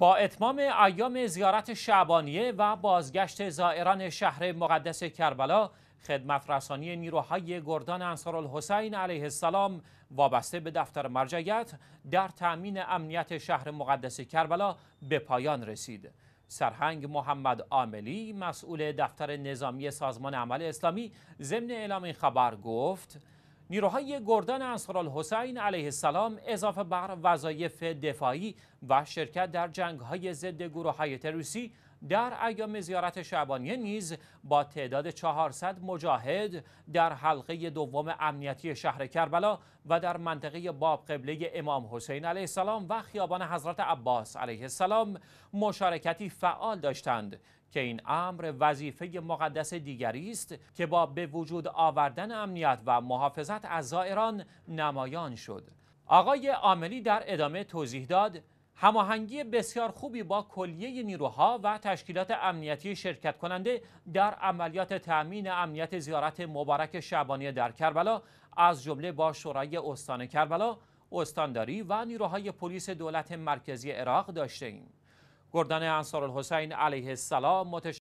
با اتمام ایام زیارت شعبانیه و بازگشت زائران شهر مقدس کربلا خدمت رسانی نیروهای گردان انصار الحسین علیه السلام وابسته به دفتر مرجعیت در تأمین امنیت شهر مقدس کربلا به پایان رسید. سرهنگ محمد عاملی مسئول دفتر نظامی سازمان عمل اسلامی ضمن اعلام این خبر گفت نیروهای گردان حسین علیه السلام اضافه بر وظایف دفاعی و شرکت در های ضد های تروریستی در ایام زیارت شعبانیه نیز با تعداد 400 مجاهد در حلقه دوم امنیتی شهر کربلا و در منطقه باب قبله امام حسین علیه السلام و خیابان حضرت عباس علیه السلام مشارکتی فعال داشتند که این امر وظیفه مقدس دیگری است که با به وجود آوردن امنیت و محافظت از زائران نمایان شد آقای عاملی در ادامه توضیح داد هماهنگی بسیار خوبی با کلیه نیروها و تشکیلات امنیتی شرکت کننده در عملیات تأمین امنیت زیارت مبارک شعبانی در کربلا از جمله با شورای استان کربلا استانداری و نیروهای پلیس دولت مرکزی عراق داشته ایم. گردن انصار الحسین علیه السلام متش.